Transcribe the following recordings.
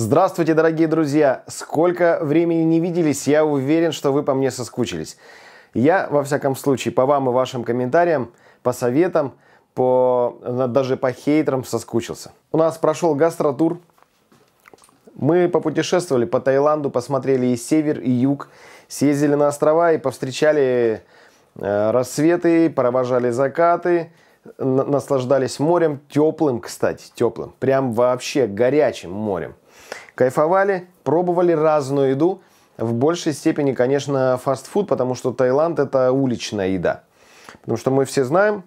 Здравствуйте, дорогие друзья! Сколько времени не виделись, я уверен, что вы по мне соскучились. Я, во всяком случае, по вам и вашим комментариям, по советам, по, даже по хейтерам соскучился. У нас прошел гастротур. Мы попутешествовали по Таиланду, посмотрели и север, и юг, съездили на острова и повстречали э, рассветы, провожали закаты, наслаждались морем, теплым, кстати, теплым, прям вообще горячим морем кайфовали, пробовали разную еду. В большей степени, конечно, фастфуд, потому что Таиланд – это уличная еда. Потому что мы все знаем,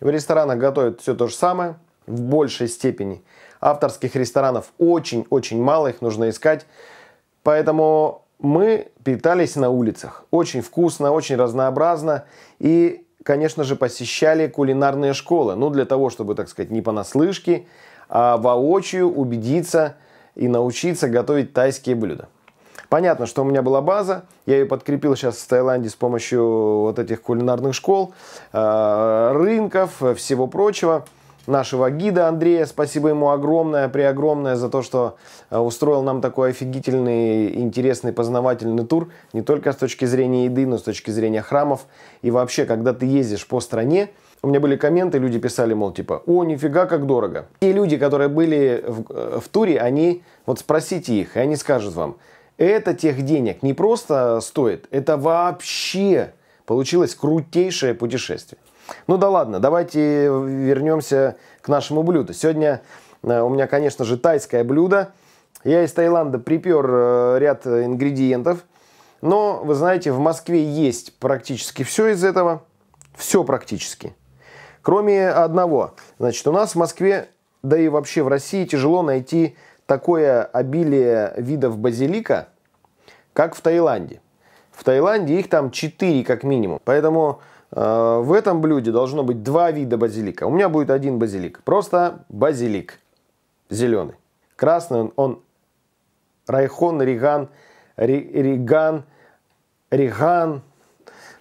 в ресторанах готовят все то же самое, в большей степени. Авторских ресторанов очень-очень мало, их нужно искать. Поэтому мы питались на улицах. Очень вкусно, очень разнообразно. И, конечно же, посещали кулинарные школы. Ну, для того, чтобы, так сказать, не понаслышке, а воочию убедиться – и научиться готовить тайские блюда. Понятно, что у меня была база, я ее подкрепил сейчас в Таиланде с помощью вот этих кулинарных школ, э, рынков, э, всего прочего. Нашего гида Андрея, спасибо ему огромное, преогромное за то, что э, устроил нам такой офигительный, интересный, познавательный тур, не только с точки зрения еды, но и с точки зрения храмов. И вообще, когда ты ездишь по стране, у меня были комменты, люди писали, мол, типа, о, нифига, как дорого. Те люди, которые были в, э, в туре, они, вот спросите их, и они скажут вам, это тех денег не просто стоит, это вообще получилось крутейшее путешествие. Ну да ладно, давайте вернемся к нашему блюду. Сегодня э, у меня, конечно же, тайское блюдо. Я из Таиланда припер э, ряд ингредиентов. Но, вы знаете, в Москве есть практически все из этого. Все практически. Кроме одного. Значит, у нас в Москве, да и вообще в России тяжело найти такое обилие видов базилика, как в Таиланде. В Таиланде их там 4 как минимум. Поэтому э, в этом блюде должно быть два вида базилика. У меня будет один базилик. Просто базилик. Зеленый. Красный он, он райхон, риган, ри, риган, риган,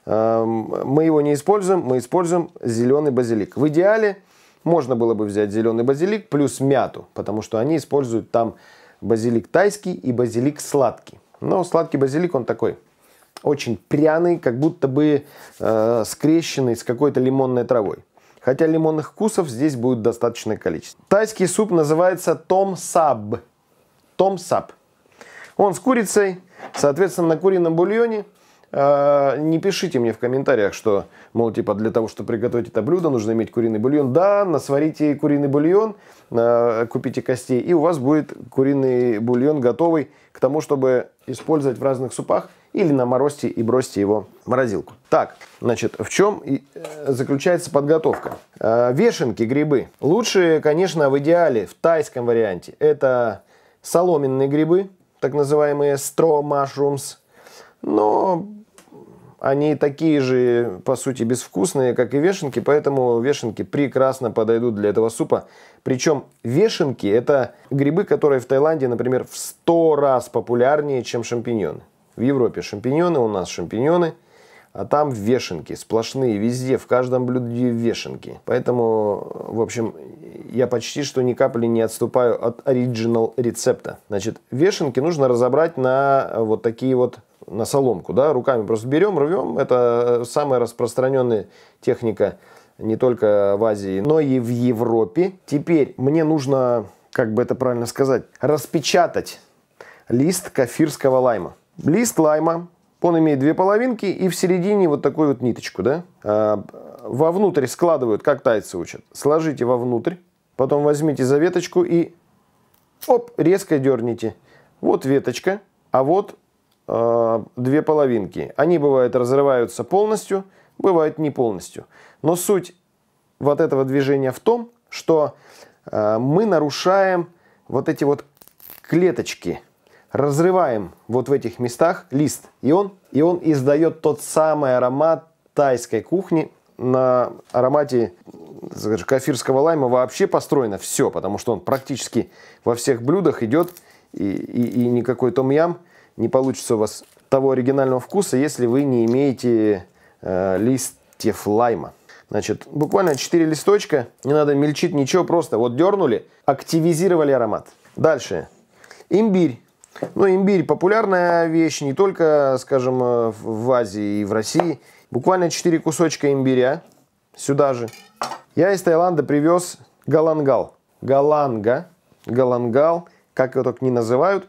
Эм, мы его не используем, мы используем зеленый базилик. В идеале можно было бы взять зеленый базилик плюс мяту, потому что они используют там базилик тайский и базилик сладкий. Но сладкий базилик, он такой очень пряный, как будто бы э, скрещенный с какой-то лимонной травой. Хотя лимонных вкусов здесь будет достаточное количество. Тайский суп называется том саб. Том саб. Он с курицей, соответственно, на курином бульоне – а, не пишите мне в комментариях, что, мол, типа, для того, чтобы приготовить это блюдо, нужно иметь куриный бульон. Да, насварите куриный бульон, а, купите костей, и у вас будет куриный бульон готовый к тому, чтобы использовать в разных супах или на морозе и бросьте его в морозилку. Так, значит, в чем э, заключается подготовка? А, вешенки, грибы. Лучше, конечно, в идеале, в тайском варианте, это соломенные грибы, так называемые straw mushrooms – но они такие же, по сути, безвкусные, как и вешенки, поэтому вешенки прекрасно подойдут для этого супа. Причем вешенки – это грибы, которые в Таиланде, например, в 100 раз популярнее, чем шампиньоны. В Европе шампиньоны, у нас шампиньоны, а там вешенки, сплошные, везде, в каждом блюде вешенки. Поэтому, в общем, я почти что ни капли не отступаю от оригинал рецепта. Значит, вешенки нужно разобрать на вот такие вот на соломку, да, руками просто берем, рвем. Это э, самая распространенная техника не только в Азии, но и в Европе. Теперь мне нужно, как бы это правильно сказать, распечатать лист кафирского лайма. Лист лайма, он имеет две половинки и в середине вот такую вот ниточку, да. А, вовнутрь складывают, как тайцы учат. Сложите вовнутрь, потом возьмите за веточку и оп, резко дерните. Вот веточка, а вот Э, две половинки. Они, бывают разрываются полностью, бывают не полностью. Но суть вот этого движения в том, что э, мы нарушаем вот эти вот клеточки, разрываем вот в этих местах лист, и он, и он издает тот самый аромат тайской кухни, на аромате скажем, кафирского лайма вообще построено все, потому что он практически во всех блюдах идет, и, и, и никакой том-ям не получится у вас того оригинального вкуса, если вы не имеете э, листьев лайма. Значит, буквально 4 листочка, не надо мельчить ничего, просто вот дернули, активизировали аромат. Дальше, имбирь. Ну, имбирь популярная вещь не только, скажем, э, в Азии и в России. Буквально 4 кусочка имбиря сюда же. Я из Таиланда привез галангал. Галанга, галангал, как его только не называют.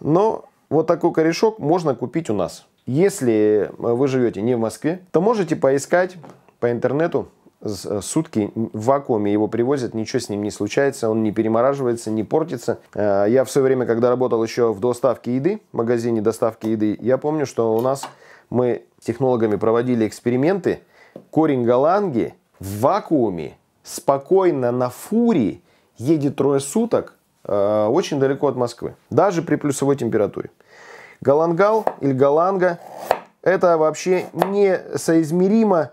Но вот такой корешок можно купить у нас. Если э, вы живете не в Москве, то можете поискать по интернету э, сутки в вакууме его привозят, ничего с ним не случается, он не перемораживается, не портится. Э, я в свое время, когда работал еще в доставке еды, в магазине доставки еды, я помню, что у нас мы технологами проводили эксперименты. Корень галанги в вакууме спокойно на фуре едет трое суток очень далеко от Москвы, даже при плюсовой температуре. Галангал или Галанга – это вообще несоизмеримо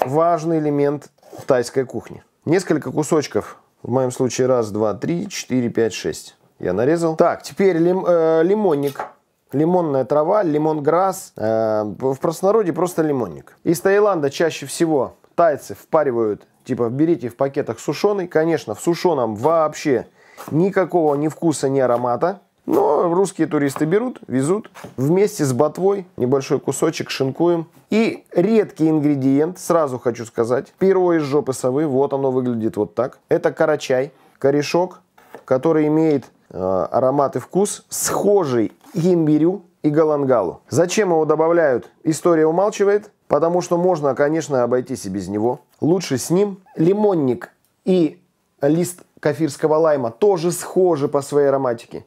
важный элемент тайской кухни. Несколько кусочков, в моем случае раз, два, три, четыре, пять, шесть. Я нарезал. Так, теперь лим, э, лимонник. Лимонная трава, лимонграсс. Э, в простонародье просто лимонник. Из Таиланда чаще всего тайцы впаривают, типа, берите в пакетах сушеный. Конечно, в сушеном вообще никакого ни вкуса, ни аромата. Но ну, русские туристы берут, везут. Вместе с ботвой небольшой кусочек шинкуем. И редкий ингредиент, сразу хочу сказать. Первое из жопы совы, вот оно выглядит вот так. Это карачай, корешок, который имеет э, аромат и вкус, схожий к имбирю и галангалу. Зачем его добавляют, история умалчивает. Потому что можно, конечно, обойтись и без него. Лучше с ним. Лимонник и лист кафирского лайма тоже схожи по своей ароматике.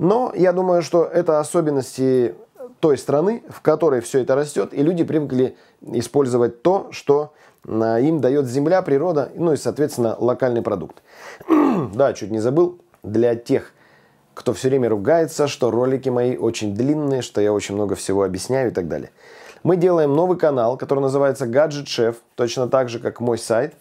Но я думаю, что это особенности той страны, в которой все это растет, и люди привыкли использовать то, что а, им дает земля, природа, ну и, соответственно, локальный продукт. да, чуть не забыл, для тех, кто все время ругается, что ролики мои очень длинные, что я очень много всего объясняю и так далее. Мы делаем новый канал, который называется Gadget Chef, точно так же, как мой сайт,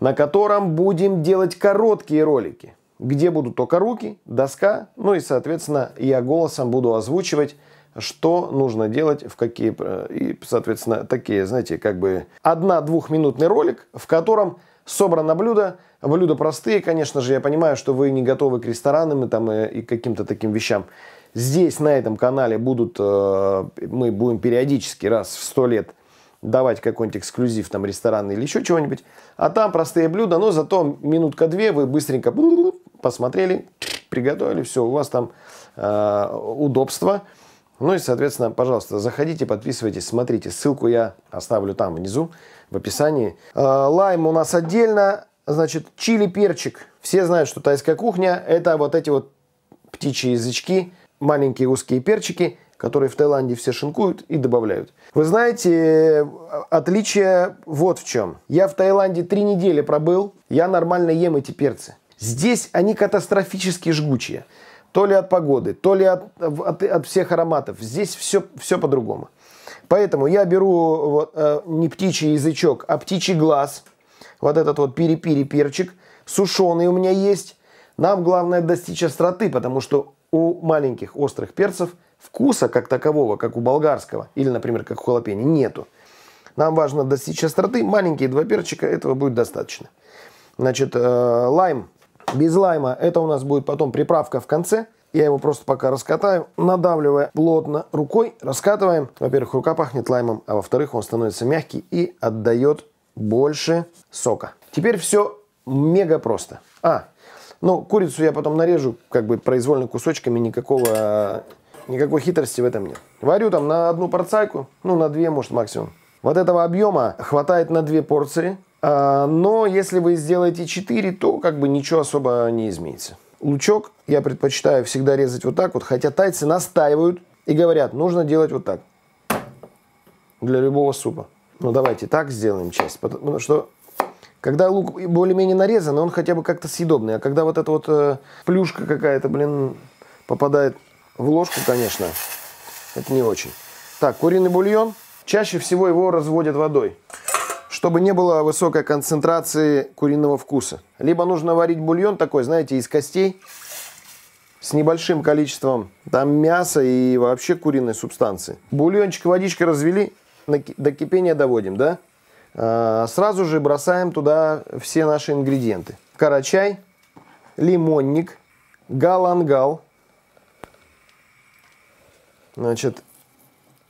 на котором будем делать короткие ролики – где будут только руки, доска, ну и, соответственно, я голосом буду озвучивать, что нужно делать, в какие, э, и, соответственно, такие, знаете, как бы одна-двухминутный ролик, в котором собрано блюдо, блюда простые, конечно же, я понимаю, что вы не готовы к ресторанам и, там, э, и, и каким-то таким вещам. Здесь, на этом канале, будут, э, мы будем периодически раз в сто лет давать какой-нибудь эксклюзив, там, ресторан или еще чего-нибудь. А там простые блюда, но зато минутка-две вы быстренько посмотрели, приготовили, все, у вас там э, удобство. Ну и, соответственно, пожалуйста, заходите, подписывайтесь, смотрите. Ссылку я оставлю там внизу, в описании. Э, лайм у нас отдельно, значит, чили перчик. Все знают, что тайская кухня – это вот эти вот птичьи язычки, маленькие узкие перчики, которые в Таиланде все шинкуют и добавляют. Вы знаете, э, отличие вот в чем. Я в Таиланде три недели пробыл, я нормально ем эти перцы. Здесь они катастрофически жгучие. То ли от погоды, то ли от, от, от всех ароматов. Здесь все, все по-другому. Поэтому я беру вот, э, не птичий язычок, а птичий глаз. Вот этот вот пири-пири перчик. Сушеный у меня есть. Нам главное достичь остроты, потому что у маленьких острых перцев вкуса как такового, как у болгарского, или, например, как у халапени, нету. Нам важно достичь остроты. Маленькие два перчика, этого будет достаточно. Значит, э, лайм без лайма. Это у нас будет потом приправка в конце. Я его просто пока раскатаю, надавливая плотно рукой, раскатываем. Во-первых, рука пахнет лаймом, а во-вторых, он становится мягкий и отдает больше сока. Теперь все мега просто. А, ну, курицу я потом нарежу как бы произвольно кусочками, никакого, никакой хитрости в этом нет. Варю там на одну порцайку, ну, на две, может, максимум. Вот этого объема хватает на две порции – а, но если вы сделаете 4, то как бы ничего особо не изменится. Лучок я предпочитаю всегда резать вот так вот, хотя тайцы настаивают и говорят, нужно делать вот так. Для любого супа. Ну давайте так сделаем часть, потому что когда лук более-менее нарезан, он хотя бы как-то съедобный. А когда вот эта вот э, плюшка какая-то, блин, попадает в ложку, конечно, это не очень. Так, куриный бульон. Чаще всего его разводят водой чтобы не было высокой концентрации куриного вкуса. Либо нужно варить бульон такой, знаете, из костей, с небольшим количеством там мяса и вообще куриной субстанции. Бульончик, водичкой развели, до кипения доводим, да? А, сразу же бросаем туда все наши ингредиенты. Карачай, лимонник, галангал, значит,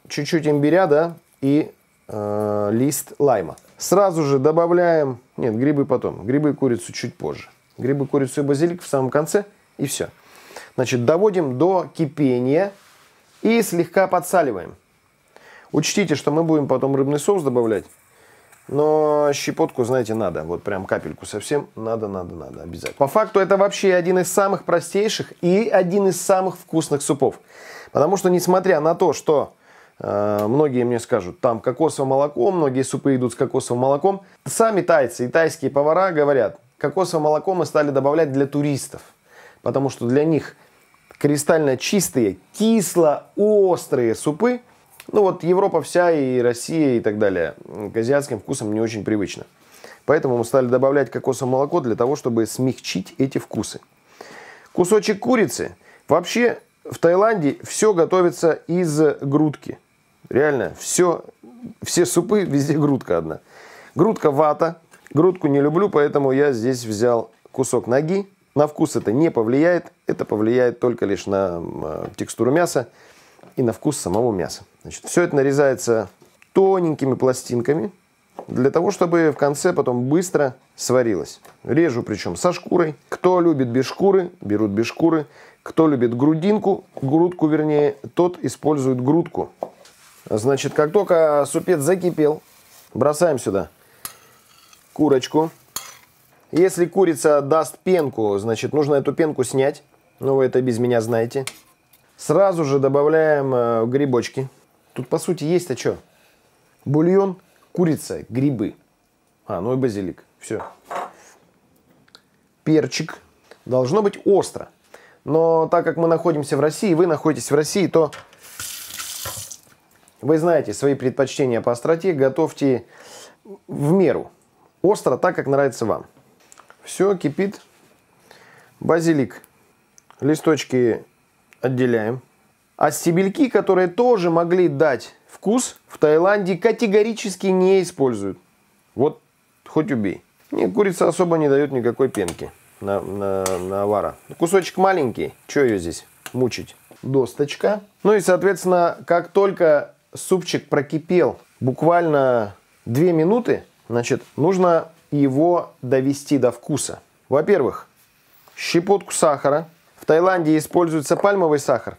чуть-чуть имбиря, да, и э, лист лайма. Сразу же добавляем, нет, грибы потом, грибы и курицу чуть позже. Грибы, курицу и базилик в самом конце и все. Значит, доводим до кипения и слегка подсаливаем. Учтите, что мы будем потом рыбный соус добавлять, но щепотку, знаете, надо. Вот прям капельку совсем надо, надо, надо обязательно. По факту это вообще один из самых простейших и один из самых вкусных супов. Потому что несмотря на то, что Э, многие мне скажут, там кокосовое молоко, многие супы идут с кокосовым молоком. Сами тайцы и тайские повара говорят, кокосовое молоко мы стали добавлять для туристов, потому что для них кристально чистые, кисло-острые супы, ну вот Европа вся и Россия и так далее, к азиатским вкусам не очень привычно. Поэтому мы стали добавлять кокосовое молоко для того, чтобы смягчить эти вкусы. Кусочек курицы. Вообще в Таиланде все готовится из грудки. Реально, все, все супы, везде грудка одна. Грудка вата. Грудку не люблю, поэтому я здесь взял кусок ноги. На вкус это не повлияет. Это повлияет только лишь на э, текстуру мяса и на вкус самого мяса. Значит, все это нарезается тоненькими пластинками для того, чтобы в конце потом быстро сварилось. Режу причем со шкурой. Кто любит без шкуры, берут без шкуры. Кто любит грудинку, грудку вернее, тот использует грудку. Значит, как только супец закипел, бросаем сюда курочку. Если курица даст пенку, значит, нужно эту пенку снять. Ну, вы это без меня знаете. Сразу же добавляем э, грибочки. Тут, по сути, есть-то что? Бульон, курица, грибы. А, ну и базилик. Все. Перчик. Должно быть остро. Но так как мы находимся в России, вы находитесь в России, то вы знаете свои предпочтения по остроте, готовьте в меру. Остро, так как нравится вам. Все, кипит. Базилик. Листочки отделяем. А стебельки, которые тоже могли дать вкус, в Таиланде категорически не используют. Вот хоть убей. Не, курица особо не дает никакой пенки на, на, на вара. Кусочек маленький, что ее здесь мучить? Досточка. Ну и, соответственно, как только супчик прокипел буквально 2 минуты, значит, нужно его довести до вкуса. Во-первых, щепотку сахара. В Таиланде используется пальмовый сахар.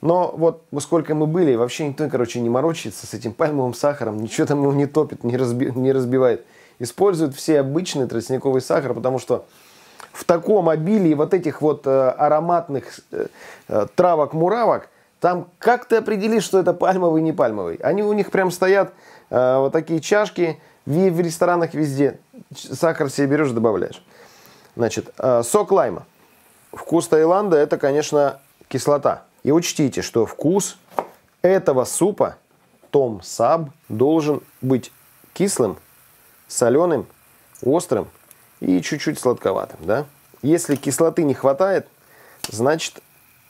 Но вот во сколько мы были, вообще никто, короче, не морочится с этим пальмовым сахаром. Ничего там его не топит, не, разби, не разбивает. Используют все обычный тростниковый сахар, потому что в таком обилии вот этих вот э, ароматных э, э травок-муравок – там как ты определишь, что это пальмовый, не пальмовый? Они у них прям стоят э, вот такие чашки в, в ресторанах везде. Сахар себе берешь, добавляешь. Значит, э, сок лайма. Вкус Таиланда это, конечно, кислота. И учтите, что вкус этого супа, том саб, должен быть кислым, соленым, острым и чуть-чуть сладковатым. Да? Если кислоты не хватает, значит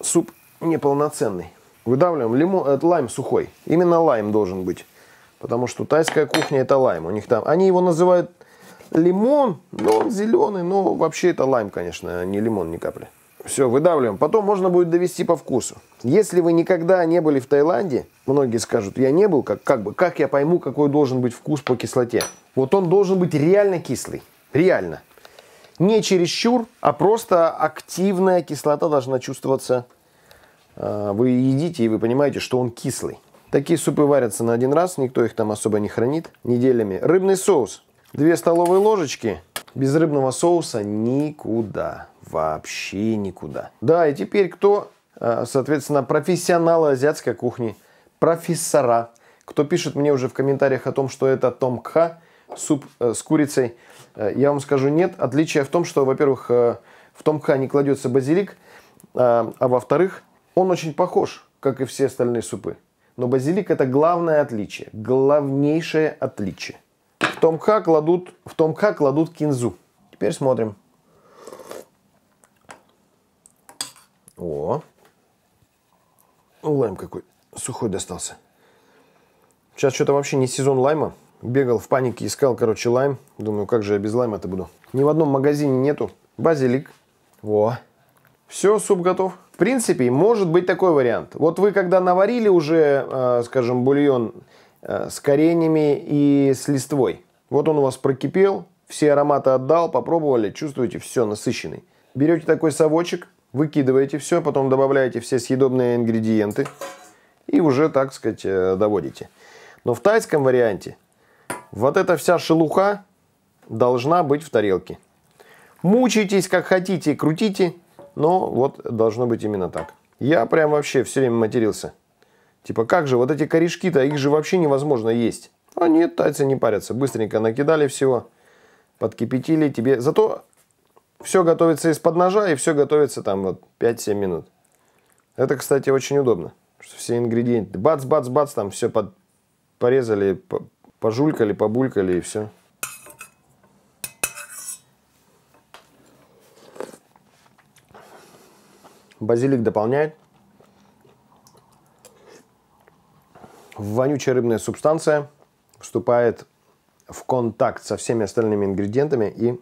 суп неполноценный. Выдавливаем лимон, это лайм сухой. Именно лайм должен быть. Потому что тайская кухня это лайм. У них там, они его называют лимон, но он зеленый, но вообще это лайм, конечно, не лимон ни капли. Все, выдавливаем. Потом можно будет довести по вкусу. Если вы никогда не были в Таиланде, многие скажут, я не был, как, как бы, как я пойму, какой должен быть вкус по кислоте? Вот он должен быть реально кислый. Реально. Не чересчур, а просто активная кислота должна чувствоваться а, вы едите, и вы понимаете, что он кислый. Такие супы варятся на один раз, никто их там особо не хранит неделями. Рыбный соус. 2 столовые ложечки. Без рыбного соуса никуда. Вообще никуда. Да, и теперь кто, а, соответственно, профессионалы азиатской кухни, профессора, кто пишет мне уже в комментариях о том, что это том томкха, суп э, с курицей, э, я вам скажу, нет. Отличие в том, что, во-первых, э, в том томкха не кладется базилик, а, а во-вторых, он очень похож, как и все остальные супы. Но базилик это главное отличие, главнейшее отличие. В том как кладут, в том как кладут кинзу. Теперь смотрим. О, ну, лайм какой сухой достался. Сейчас что-то вообще не сезон лайма. Бегал в панике, искал, короче, лайм. Думаю, как же я без лайма это буду. Ни в одном магазине нету. Базилик. Во. Все, суп готов принципе, может быть такой вариант. Вот вы когда наварили уже, э, скажем, бульон э, с коренями и с листвой, вот он у вас прокипел, все ароматы отдал, попробовали, чувствуете, все, насыщенный. Берете такой совочек, выкидываете все, потом добавляете все съедобные ингредиенты и уже, так сказать, э, доводите. Но в тайском варианте вот эта вся шелуха должна быть в тарелке. Мучайтесь как хотите, крутите, но ну, вот должно быть именно так. Я прям вообще все время матерился. Типа, как же, вот эти корешки-то, их же вообще невозможно есть. А нет, тайцы не парятся. Быстренько накидали всего, подкипятили тебе. Зато все готовится из-под ножа и все готовится там вот 5-7 минут. Это, кстати, очень удобно. Что все ингредиенты, бац-бац-бац, там все под... порезали, пожулькали, побулькали и все. Базилик дополняет. Вонючая рыбная субстанция вступает в контакт со всеми остальными ингредиентами и,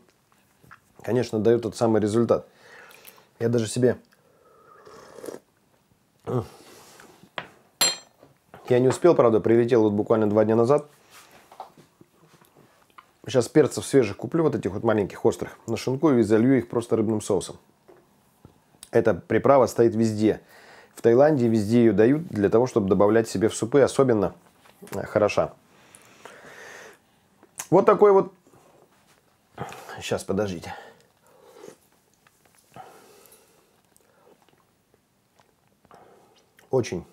конечно, дает тот самый результат. Я даже себе... Я не успел, правда, прилетел вот буквально два дня назад. Сейчас перцев свежих куплю, вот этих вот маленьких, острых, нашинкую и залью их просто рыбным соусом. Эта приправа стоит везде. В Таиланде везде ее дают для того, чтобы добавлять себе в супы. Особенно э, хороша. Вот такой вот... Сейчас, подождите. Очень.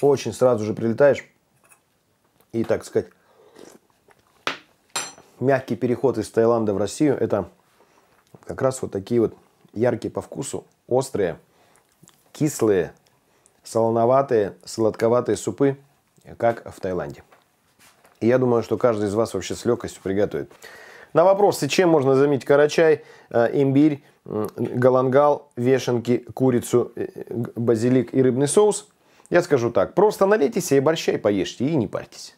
Очень сразу же прилетаешь. И, так сказать, мягкий переход из Таиланда в Россию – это как раз вот такие вот яркие по вкусу, острые, кислые, солоноватые, сладковатые супы, как в Таиланде. И я думаю, что каждый из вас вообще с легкостью приготовит. На вопросы, чем можно заменить карачай, э, имбирь, галангал, вешенки, курицу, э, э, базилик и рыбный соус, я скажу так. Просто налейте себе борща и поешьте, и не парьтесь.